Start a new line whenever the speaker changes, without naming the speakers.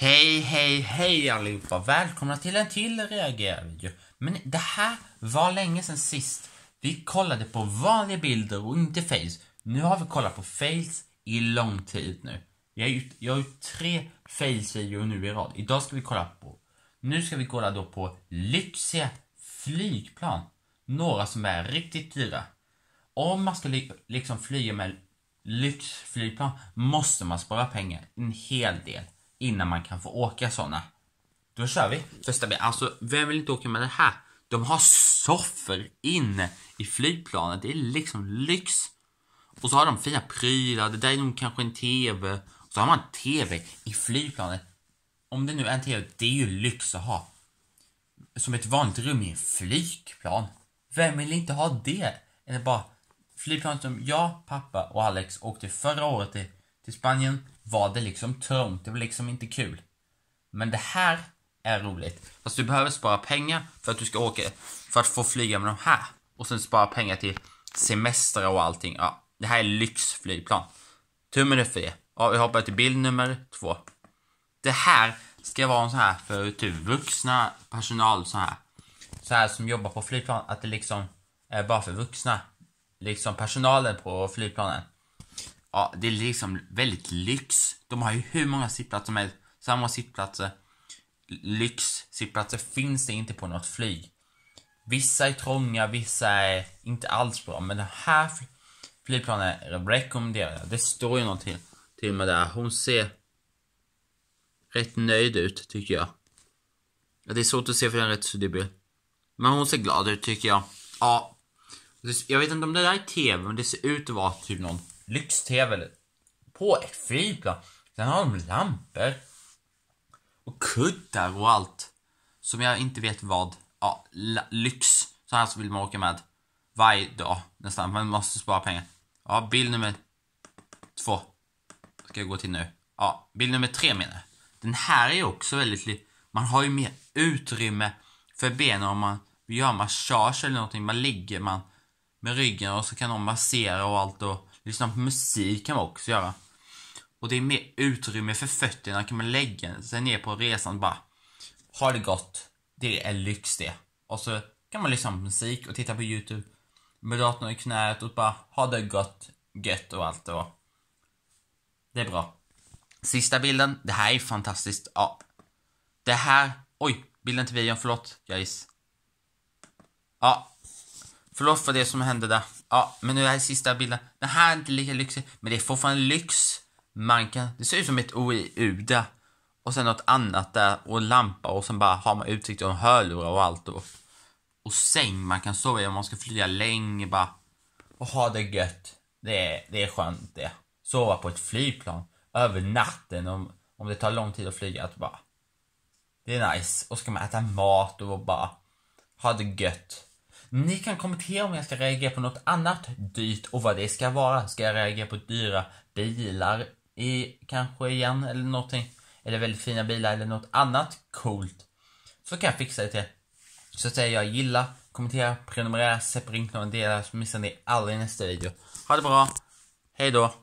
Hej, hej, hej allihopa! Välkomna till en till reagervideo. Men det här var länge sedan sist. Vi kollade på vanliga bilder och inte fails. Nu har vi kollat på fails i lång tid nu. Jag har gjort, jag har gjort tre fails-videor nu i rad. Idag ska vi kolla på... Nu ska vi kolla då på lyxiga flygplan. Några som är riktigt dyra. Om man ska liksom flyga med lyxflygplan måste man spara pengar en hel del innan man kan få åka såna. Då kör vi! Första bilen, alltså vem vill inte åka med det här? De har soffor inne i flygplanet, det är liksom lyx! Och så har de fina prylar, det där är nog kanske en TV. Och så har man TV i flygplanet. Om det nu är en TV, det är ju lyx att ha. Som ett vanligt rum i en flygplan. Vem vill inte ha det? Eller bara flygplanet som jag, pappa och Alex åkte förra året till till Spanien var det liksom trångt, det var liksom inte kul. Men det här är roligt. Fast du behöver spara pengar för att du ska åka, för att få flyga med de här. Och sen spara pengar till semester och allting. Ja, det här är lyxflygplan. Tummen upp för det. Ja, vi hoppar till bild nummer två. Det här ska vara en sån här för typ vuxna personal så här. Så här som jobbar på flygplan, att det liksom är bara för vuxna. Liksom personalen på flygplanen ja, det är liksom väldigt lyx. De har ju hur många sittplatser som helst. Samma sittplatser. Lyx-sittplatser finns det inte på något flyg. Vissa är trånga, vissa är inte alls bra, men den här flygplanen rekommenderar jag. Det står ju någonting till och med där. Hon ser rätt nöjd ut, tycker jag. det är svårt att se för den är rätt suddig Men hon ser glad ut, tycker jag. Ja. Jag vet inte om det där är TV, men det ser ut att vara typ någon lyx-tv på ett flygplan. Sen har de lampor. Och kuddar och allt. Som jag inte vet vad. Ja, lyx. Så här så vill man åka med. Varje dag nästan. Man måste spara pengar. Ja, bild nummer två. Ska jag gå till nu. Ja, bild nummer tre menar jag. Den här är ju också väldigt... Man har ju mer utrymme för benen om man vill göra massage eller någonting. Man ligger man med ryggen och så kan de massera och allt och Lyssna på musik kan man också göra. Och det är mer utrymme för fötterna. Kan man lägga sig ner på resan och bara ha det gott. Det är lyx det. Och så kan man lyssna på musik och titta på YouTube med datorn i knät och bara ha det gott, gött och allt det var. Det är bra. Sista bilden. Det här är fantastiskt. Ja. Det här... Oj! Bilden till videon. Förlåt, guys. Ja. Förlåt för det som hände där. Ja, men nu är det sista bilden. Den här är inte lika lyxig, men det är fortfarande lyx. Man kan, det ser ut som ett OI-UDA. Och sen något annat där och lampa och sen bara har man utsikt och hörlurar och allt och, och säng man kan sova i om man ska flyga länge bara. Och ha det gött. Det är, det är skönt det. Sova på ett flygplan över natten om, om det tar lång tid att flyga. Att bara, det är nice. Och ska man äta mat och bara ha det gött. Ni kan kommentera om jag ska reagera på något annat dyrt och vad det ska vara. Ska jag reagera på dyra bilar i, kanske igen eller någonting? Eller väldigt fina bilar eller något annat coolt. Så kan jag fixa det till Så att säga jag gilla, kommentera, prenumerera, släpper in någon del så missar ni aldrig nästa video. Ha det bra, hejdå!